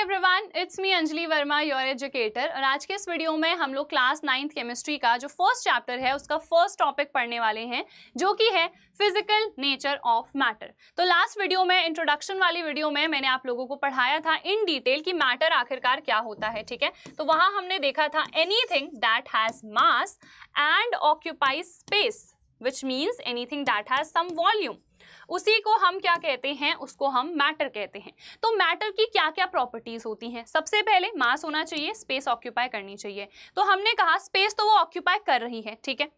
Everyone it's me Anjali Verma your educator और आज के इस वीडियो में हम लोग क्लास नाइन्थ केमिस्ट्री का जो फर्स्ट चैप्टर है उसका फर्स्ट टॉपिक पढ़ने वाले हैं जो कि है फिजिकल नेचर ऑफ मैटर तो लास्ट वीडियो में इंट्रोडक्शन वाली वीडियो में मैंने आप लोगों को पढ़ाया था इन डिटेल कि मैटर आखिरकार क्या होता है ठीक है तो वहाँ हमने देखा था anything that has mass and occupies space which means anything that has some volume उसी को हम क्या कहते हैं उसको हम मैटर कहते हैं तो मैटर की क्या क्या प्रॉपर्टीज़ होती हैं सबसे पहले मास होना चाहिए स्पेस ऑक्यूपाई करनी चाहिए तो हमने कहा स्पेस तो वो ऑक्यूपाई कर रही है ठीक है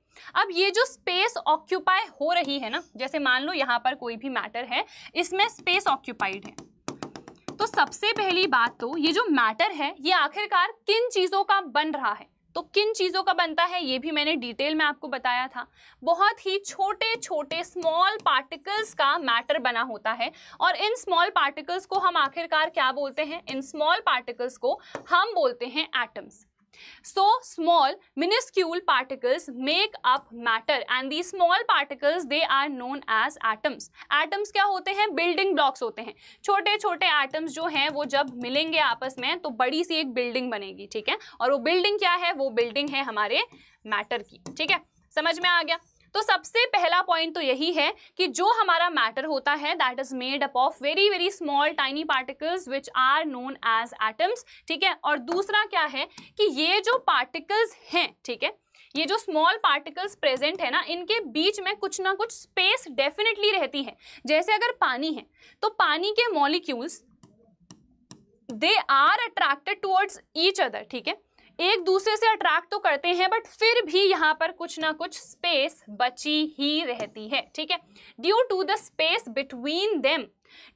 अब ये जो स्पेस ऑक्यूपाई हो रही है ना जैसे मान लो यहाँ पर कोई भी मैटर है इसमें स्पेस ऑक्यूपाइड है तो सबसे पहली बात तो ये जो मैटर है ये आखिरकार किन चीज़ों का बन रहा है तो किन चीज़ों का बनता है ये भी मैंने डिटेल में आपको बताया था बहुत ही छोटे छोटे स्मॉल पार्टिकल्स का मैटर बना होता है और इन स्मॉल पार्टिकल्स को हम आखिरकार क्या बोलते हैं इन स्मॉल पार्टिकल्स को हम बोलते हैं atoms So small minuscule particles make up matter and these small particles they are known as atoms. Atoms क्या होते हैं building blocks होते हैं छोटे छोटे atoms जो हैं वो जब मिलेंगे आपस में तो बड़ी सी एक building बनेगी ठीक है और वो building क्या है वो building है हमारे matter की ठीक है समझ में आ गया तो सबसे पहला पॉइंट तो यही है कि जो हमारा मैटर होता है that is made up of very very small tiny particles which are known as atoms ठीक है और दूसरा क्या है कि ये जो पार्टिकल्स हैं ठीक है ये जो स्मॉल पार्टिकल्स प्रेजेंट है ना इनके बीच में कुछ ना कुछ स्पेस डेफिनेटली रहती है जैसे अगर पानी है तो पानी के molecules they are attracted towards each other ठीक है एक दूसरे से अट्रैक्ट तो करते हैं बट फिर भी यहाँ पर कुछ ना कुछ स्पेस बची ही रहती है ठीक है due to the space between them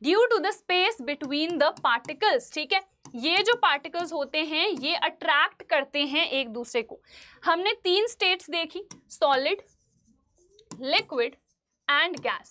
due to the space between the particles ठीक है ये जो पार्टिकल्स होते हैं ये अट्रैक्ट करते हैं एक दूसरे को हमने तीन स्टेट्स देखी solid liquid and gas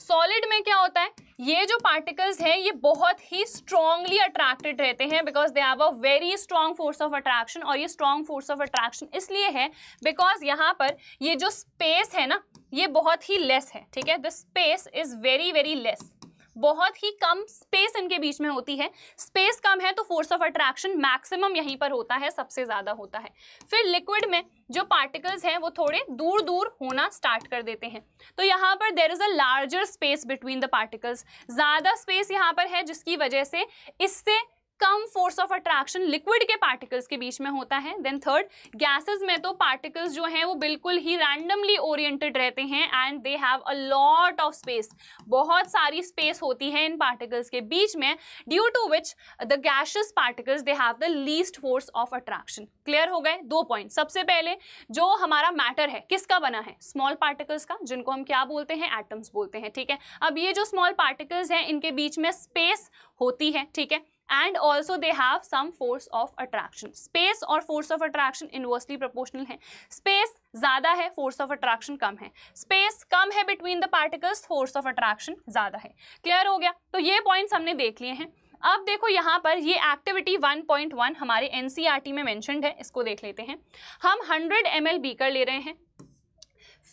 solid में क्या होता है ये जो पार्टिकल्स हैं ये बहुत ही स्ट्रांगली अट्रैक्टेड रहते हैं because they are a very strong force of attraction और ये स्ट्रांग फोर्स ऑफ अट्रैक्शन इसलिए है बिकॉज यहाँ पर ये जो स्पेस है ना ये बहुत ही लेस है ठीक है the space is very very less बहुत ही कम स्पेस इनके बीच में होती है स्पेस कम है तो फोर्स ऑफ अट्रैक्शन मैक्सिमम यहीं पर होता है सबसे ज़्यादा होता है फिर लिक्विड में जो पार्टिकल्स हैं वो थोड़े दूर दूर होना स्टार्ट कर देते हैं तो यहाँ पर there is a larger space between the particles ज़्यादा स्पेस यहाँ पर है जिसकी वजह से इससे कम फोर्स ऑफ अट्रैक्शन लिक्विड के पार्टिकल्स के बीच में होता है देन थर्ड गैसेज में तो पार्टिकल्स जो हैं वो बिल्कुल ही रैंडमली ओरिएंटेड रहते हैं and they have a lot of space बहुत सारी स्पेस होती है इन पार्टिकल्स के बीच में due to which the gaseous particles they have the least force of attraction clear हो गए दो पॉइंट सबसे पहले जो हमारा मैटर है किसका बना है स्मॉल पार्टिकल्स का जिनको हम क्या बोलते हैं एटम्स बोलते हैं ठीक है अब ये जो स्मॉल पार्टिकल्स हैं इनके बीच में स्पेस होती है ठीक है and also they have some force of attraction space और force of attraction inversely proportional है स्पेस ज़्यादा है फोर्स ऑफ अट्रैक्शन कम है स्पेस कम है between the particles force of attraction ज़्यादा है क्लियर हो गया तो ये पॉइंट्स हमने देख लिए हैं अब देखो यहाँ पर ये एक्टिविटी 1.1 हमारे एन e में मैंशनड है इसको देख लेते हैं हम 100 एम बीकर ले रहे हैं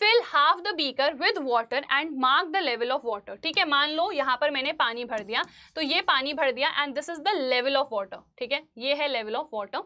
fill half the beaker with water and mark the level of water ठीक है मान लो यहाँ पर मैंने पानी भर दिया तो ये पानी भर दिया and this is the level of water ठीक है ये है level of water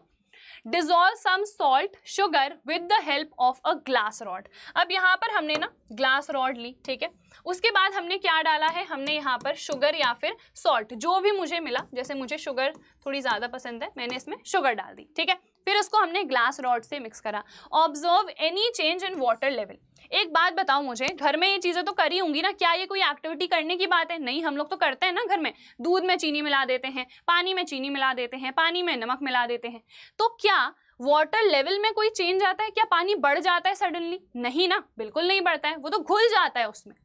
dissolve some salt sugar with the help of a glass rod अब यहाँ पर हमने ना ग्लास रॉड ली ठीक है उसके बाद हमने क्या डाला है हमने यहाँ पर शुगर या फिर सॉल्ट जो भी मुझे मिला जैसे मुझे शुगर थोड़ी ज़्यादा पसंद है मैंने इसमें शुगर डाल दी ठीक है फिर उसको हमने ग्लास रॉड से मिक्स करा observe any change in water level एक बात बताओ मुझे घर में ये चीज़ें तो करी होंगी ना क्या ये कोई एक्टिविटी करने की बात है नहीं हम लोग तो करते हैं ना घर में दूध में चीनी मिला देते हैं पानी में चीनी मिला देते हैं पानी में नमक मिला देते हैं तो क्या वाटर लेवल में कोई चेंज आता है क्या पानी बढ़ जाता है सडनली नहीं ना बिल्कुल नहीं बढ़ता है वो तो घुल जाता है उसमें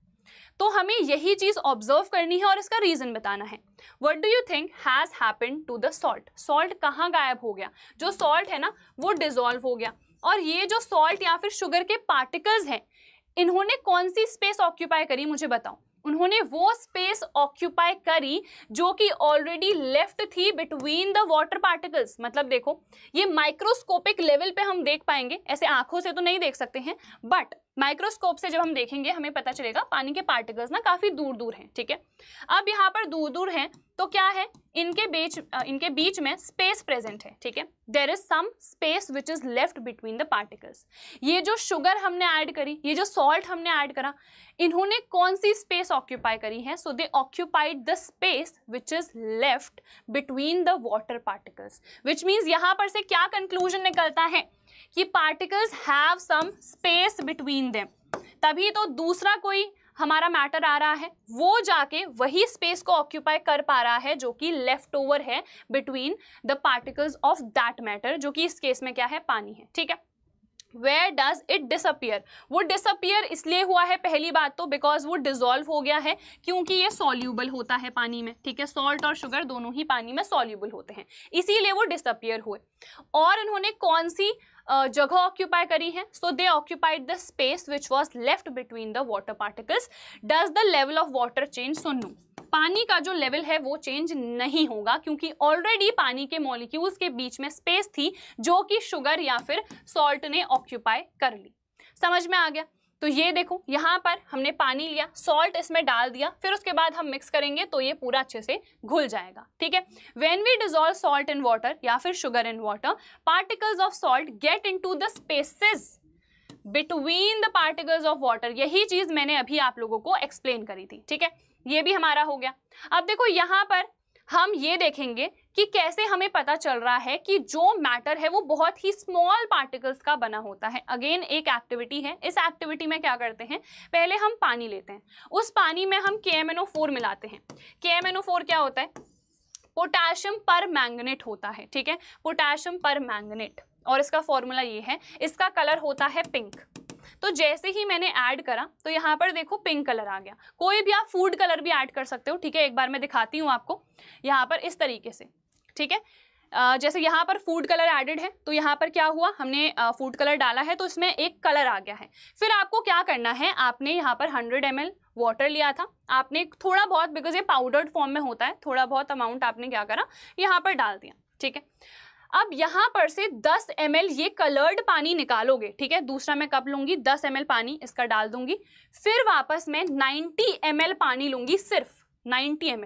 तो हमें यही चीज़ ऑब्जर्व करनी है और इसका रीज़न बताना है what do you think has happen to the salt salt कहाँ गायब हो गया जो सॉल्ट है ना वो डिजोल्व हो गया और ये जो सॉल्ट या फिर शुगर के पार्टिकल्स हैं इन्होंने कौन सी स्पेस ऑक्यूपाई करी मुझे बताओ उन्होंने वो स्पेस ऑक्यूपाई करी जो कि ऑलरेडी लेफ्ट थी बिटवीन द वाटर पार्टिकल्स मतलब देखो ये माइक्रोस्कोपिक लेवल पे हम देख पाएंगे ऐसे आंखों से तो नहीं देख सकते हैं बट माइक्रोस्कोप से जब हम देखेंगे हमें पता चलेगा पानी के पार्टिकल्स ना काफ़ी दूर दूर हैं ठीक है अब यहाँ पर दूर दूर हैं तो क्या है इनके बीच इनके बीच में स्पेस प्रेजेंट है ठीक है there is some space which is left between the particles ये जो शुगर हमने ऐड करी ये जो सॉल्ट हमने ऐड करा इन्होंने कौन सी स्पेस ऑक्यूपाई करी है so they occupied the space which is left between the water particles which means यहाँ पर से क्या कंक्लूजन निकलता है कि particles have some space between them तभी तो दूसरा कोई हमारा मैटर आ रहा है वो जाके वही स्पेस को ऑक्यूपाई कर पा रहा है जो कि लेफ्ट ओवर है between the particles of that matter जो कि इस केस में क्या है पानी है ठीक है वेयर डज इट डिसअपियर वो डिसअपियर इसलिए हुआ है पहली बात तो बिकॉज वो डिजोल्व हो गया है क्योंकि ये सॉल्यूबल होता है पानी में ठीक है सॉल्ट और शुगर दोनों ही पानी में सॉल्यूबल होते हैं इसीलिए वो डिसअपियर हुए और उन्होंने कौन सी जगह ऑक्यूपाई करी है so they occupied the space which was left between the water particles does the level of water change so no पानी का जो लेवल है वो चेंज नहीं होगा क्योंकि ऑलरेडी पानी के मॉलिक्यूल्स के बीच में स्पेस थी जो कि शुगर या फिर सॉल्ट ने ऑक्यूपाई कर ली समझ में आ गया तो ये देखो यहाँ पर हमने पानी लिया सॉल्ट इसमें डाल दिया फिर उसके बाद हम मिक्स करेंगे तो ये पूरा अच्छे से घुल जाएगा ठीक है when we dissolve salt in water या फिर sugar in water particles of salt get into the spaces between the particles of water यही चीज मैंने अभी आप लोगों को एक्सप्लेन करी थी ठीक है ये भी हमारा हो गया अब देखो यहाँ पर हम ये देखेंगे कि कैसे हमें पता चल रहा है कि जो मैटर है वो बहुत ही स्मॉल पार्टिकल्स का बना होता है अगेन एक एक्टिविटी है इस एक्टिविटी में क्या करते हैं पहले हम पानी लेते हैं उस पानी में हम के मिलाते हैं के क्या होता है पोटाशियम पर मैंगनेट होता है ठीक है पोटाशियम पर मैंगनेट और इसका फॉर्मूला ये है इसका कलर होता है पिंक तो जैसे ही मैंने ऐड करा तो यहाँ पर देखो पिंक कलर आ गया कोई भी आप फूड कलर भी ऐड कर सकते हो ठीक है एक बार मैं दिखाती हूँ आपको यहाँ पर इस तरीके से ठीक है Uh, जैसे यहाँ पर फूड कलर एडेड है तो यहाँ पर क्या हुआ हमने फूड uh, कलर डाला है तो इसमें एक कलर आ गया है फिर आपको क्या करना है आपने यहाँ पर 100 एम वाटर लिया था आपने थोड़ा बहुत बिकॉज ये पाउडर्ड फॉर्म में होता है थोड़ा बहुत अमाउंट आपने क्या करा यहाँ पर डाल दिया ठीक है अब यहाँ पर से 10 एम ये कलर्ड पानी निकालोगे ठीक है दूसरा मैं कप लूँगी 10 एम पानी इसका डाल दूंगी फिर वापस मैं 90 एम पानी लूँगी सिर्फ 90 एम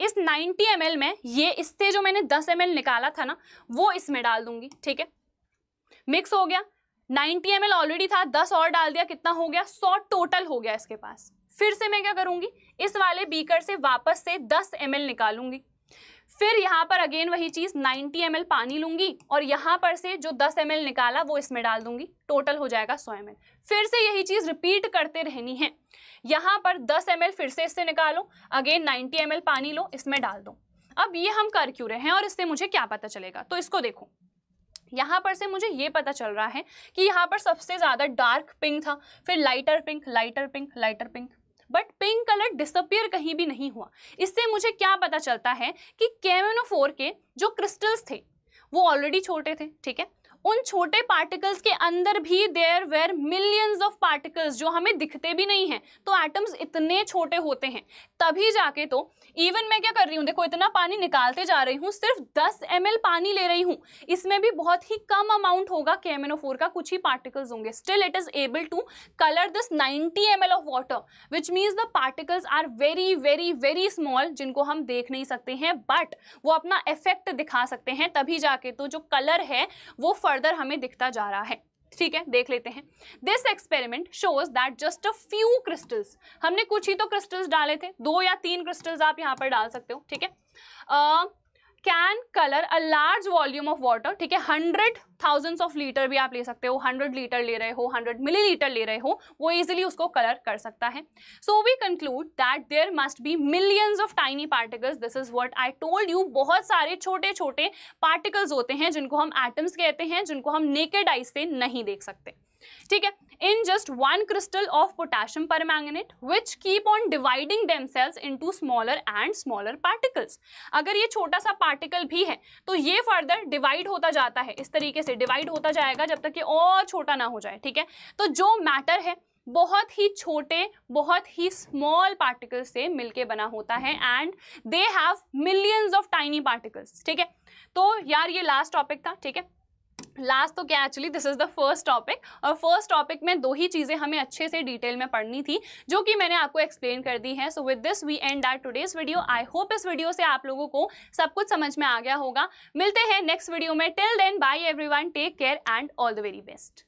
इस 90 एम में ये इससे जो मैंने 10 एम निकाला था ना वो इसमें डाल दूंगी ठीक है मिक्स हो गया 90 एम ऑलरेडी था 10 और डाल दिया कितना हो गया 100 टोटल हो गया इसके पास फिर से मैं क्या करूंगी इस वाले बीकर से वापस से 10 एम निकालूंगी फिर यहाँ पर अगेन वही चीज़ 90 एम पानी लूंगी और यहाँ पर से जो 10 एम निकाला वो इसमें डाल दूंगी टोटल हो जाएगा 100 एम फिर से यही चीज़ रिपीट करते रहनी है यहाँ पर 10 एम फिर से इससे निकालो अगेन 90 एम पानी लो इसमें डाल दो अब ये हम कर क्यों रहे हैं और इससे मुझे क्या पता चलेगा तो इसको देखो यहाँ पर से मुझे ये पता चल रहा है कि यहाँ पर सबसे ज़्यादा डार्क पिंक था फिर lighter pink lighter pink lighter pink but pink colour disappear कहीं भी नहीं हुआ इससे मुझे क्या पता चलता है कि कैमेनोफोर के जो क्रिस्टल्स थे वो ऑलरेडी छोटे थे ठीक है उन छोटे पार्टिकल्स के अंदर भी there were millions of particles जो हमें दिखते भी नहीं हैं तो एटम्स इतने छोटे होते हैं तभी जाके तो इवन मैं क्या कर रही हूँ देखो इतना पानी निकालते जा रही हूँ सिर्फ दस एम पानी ले रही हूँ इसमें भी बहुत ही कम अमाउंट होगा के का कुछ ही पार्टिकल्स होंगे still it is able to colour this 90 M of water which means the particles are very very very small जिनको हम देख नहीं सकते हैं बट वो अपना इफेक्ट दिखा सकते हैं तभी जाके तो जो कलर है वो फर्दर हमें दिखता जा रहा है ठीक है देख लेते हैं this experiment shows that just a few crystals हमने कुछ ही तो क्रिस्टल्स डाले थे दो या तीन क्रिस्टल्स आप यहाँ पर डाल सकते हो ठीक है can colour a large volume of water ठीक है हंड्रेड थाउजेंड्स ऑफ लीटर भी आप ले सकते हो हंड्रेड लीटर ले रहे हो हंड्रेड मिलीलीटर ले रहे हो वो इजिली उसको कलर कर सकता है so we conclude that there must be millions of tiny particles this is what I told you बहुत सारे छोटे छोटे पार्टिकल्स होते हैं जिनको हम एटम्स कहते हैं जिनको हम नेकेड आइज से नहीं देख सकते ठीक है in just one crystal of potassium permanganate which keep on dividing on cells into smaller and smaller particles अगर ये छोटा सा पार्टिकल भी है तो ये फर्दर डिवाइड होता जाता है इस तरीके से डिवाइड होता जाएगा जब तक कि और छोटा ना हो जाए ठीक है तो जो मैटर है बहुत ही छोटे बहुत ही स्मॉल पार्टिकल से मिलके बना होता है and they have millions of tiny particles ठीक है तो यार ये लास्ट टॉपिक था ठीक है लास्ट तो क्या actually this is the first topic और फर्स्ट टॉपिक में दो ही चीज़ें हमें अच्छे से डिटेल में पढ़नी थी जो कि मैंने आपको एक्सप्लेन कर दी है so with this we end that today's video I hope इस वीडियो से आप लोगों को सब कुछ समझ में आ गया होगा मिलते हैं नेक्स्ट वीडियो में till then everyone take care and all the very best